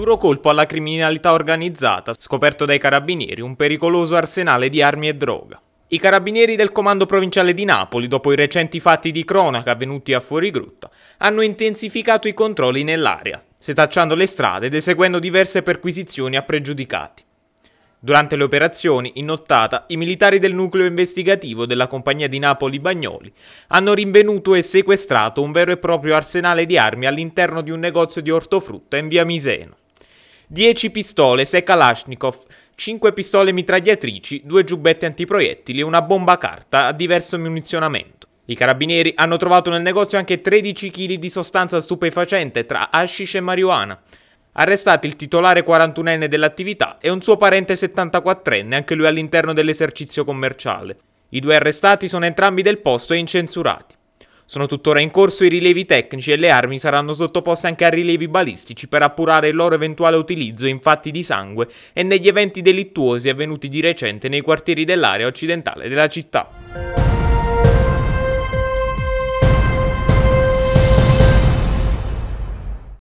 Duro colpo alla criminalità organizzata, scoperto dai carabinieri un pericoloso arsenale di armi e droga. I carabinieri del comando provinciale di Napoli, dopo i recenti fatti di cronaca avvenuti a Fuorigrutta, hanno intensificato i controlli nell'area, setacciando le strade ed eseguendo diverse perquisizioni a pregiudicati. Durante le operazioni, in nottata, i militari del nucleo investigativo della compagnia di Napoli Bagnoli hanno rinvenuto e sequestrato un vero e proprio arsenale di armi all'interno di un negozio di ortofrutta in via Miseno. 10 pistole, 6 Kalashnikov, 5 pistole mitragliatrici, 2 giubbette antiproiettili e una bomba carta a diverso munizionamento. I carabinieri hanno trovato nel negozio anche 13 kg di sostanza stupefacente tra hashish e marijuana. Arrestati il titolare 41enne dell'attività e un suo parente 74enne, anche lui all'interno dell'esercizio commerciale. I due arrestati sono entrambi del posto e incensurati. Sono tuttora in corso i rilevi tecnici e le armi saranno sottoposte anche a rilevi balistici per appurare il loro eventuale utilizzo in fatti di sangue e negli eventi delittuosi avvenuti di recente nei quartieri dell'area occidentale della città.